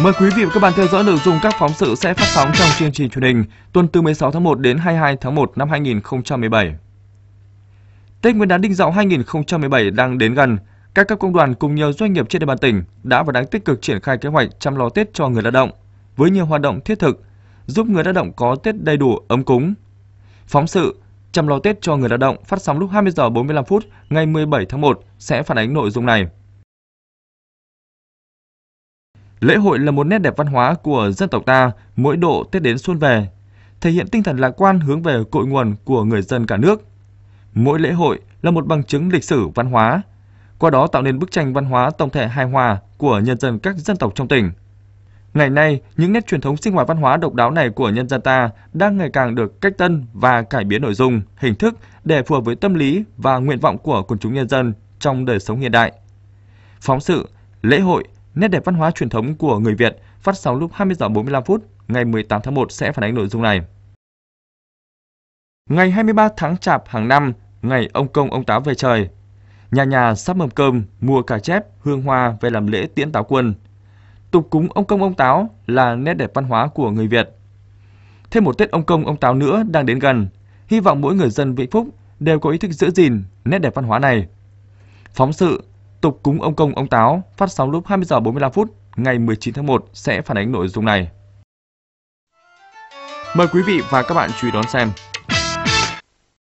Mời quý vị và các bạn theo dõi nội dung các phóng sự sẽ phát sóng trong chương trình truyền hình tuần từ 16 tháng 1 đến 22 tháng 1 năm 2017. Tết Nguyên đán Đinh Dậu 2017 đang đến gần. Các cấp công đoàn cùng nhiều doanh nghiệp trên địa bàn tỉnh đã và đang tích cực triển khai kế hoạch chăm lo Tết cho người lao động với nhiều hoạt động thiết thực, giúp người lao động có Tết đầy đủ ấm cúng. Phóng sự chăm lo Tết cho người lao động phát sóng lúc 20 giờ 45 phút ngày 17 tháng 1 sẽ phản ánh nội dung này. Lễ hội là một nét đẹp văn hóa của dân tộc ta mỗi độ Tết đến xuân về, thể hiện tinh thần lạc quan hướng về cội nguồn của người dân cả nước. Mỗi lễ hội là một bằng chứng lịch sử văn hóa, qua đó tạo nên bức tranh văn hóa tổng thể hài hòa của nhân dân các dân tộc trong tỉnh. Ngày nay, những nét truyền thống sinh hoạt văn hóa độc đáo này của nhân dân ta đang ngày càng được cách tân và cải biến nội dung, hình thức để phù hợp với tâm lý và nguyện vọng của quần chúng nhân dân trong đời sống hiện đại. Phóng sự Lễ hội Nét đẹp văn hóa truyền thống của người Việt phát sóng lúc 20 giờ 45 phút ngày 18 tháng 1 sẽ phản ánh nội dung này. Ngày 23 tháng Chạp hàng năm, ngày ông công ông táo về trời. Nhà nhà sắp mâm cơm, mua cà chép, hương hoa về làm lễ tiễn táo quân. Tục cúng ông công ông táo là nét đẹp văn hóa của người Việt. Thêm một Tết ông công ông táo nữa đang đến gần, hy vọng mỗi người dân Vĩnh Phúc đều có ý thức giữ gìn nét đẹp văn hóa này. Phóng sự tục cúng ông công ông táo phát sóng lúc 20 giờ 45 phút ngày 19 tháng 1 sẽ phản ánh nội dung này. Mời quý vị và các bạn chú ý đón xem.